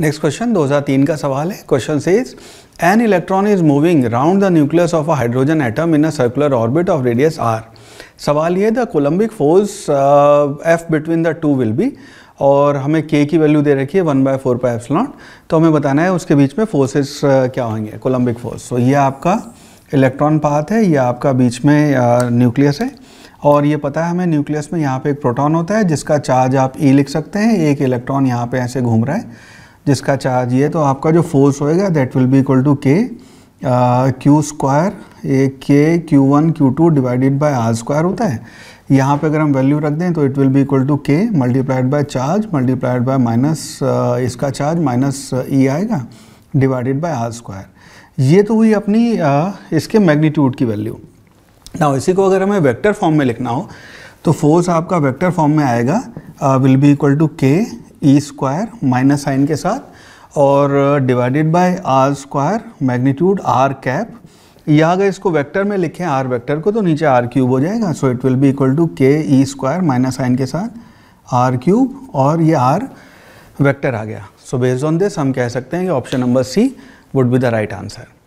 next question 2003 का सवाल है question says an electron is moving round the nucleus of a hydrogen atom in a circular orbit of radius R सवाल ये the coulombic force F between the two will be और हमें K की value दे रखी है one by four pi slot तो हमें बताना है उसके बीच में फोर्सेस uh, क्या होंगे कोलम्बिक फोर्स तो ये आपका इलेक्ट्रॉन पाथ है ये आपका बीच में न्यूक्लियस uh, है और ये पता है हमें न्यूक्लियस में यहाँ पे एक प्रोटॉन होता है जिसका चार्ज आप ई e लिख सकते हैं एक इलेक्ट्रॉन यहाँ पे ऐसे घूम रहा है जिसका चार्ज ये तो आपका जो फोर्स होएगा that will be equal to K Q square ये K Q one Q two divided by R square होता है यहाँ पे अगर हम वैल्यू रख दें तो it will be equal to K multiplied by charge multiplied by minus इसका चार्ज माइनस ई आएगा डिवाइडेड बाय आर स्क्वायर ये तो हुई अपनी uh, इसके मैग्नीट्यूड की वैल्यू ना इसी को अगर हमें वेक्टर फॉर्म में लिखना हो तो फोर्स आपका वेक्टर फॉर्म में आएगा will be equal to K E square minus sign के साथ और divided by R square magnitude R cap या अगर इसको वेक्टर में लिखें आर वेक्टर को तो नीचे आर क्यूब हो जाएगा so it will be equal to K E square minus sign के साथ आर क्यूब और ये आर वेक्टर आ गया सो बेस्ड ऑन दिस हम कह सकते हैं कि option number C would be the right answer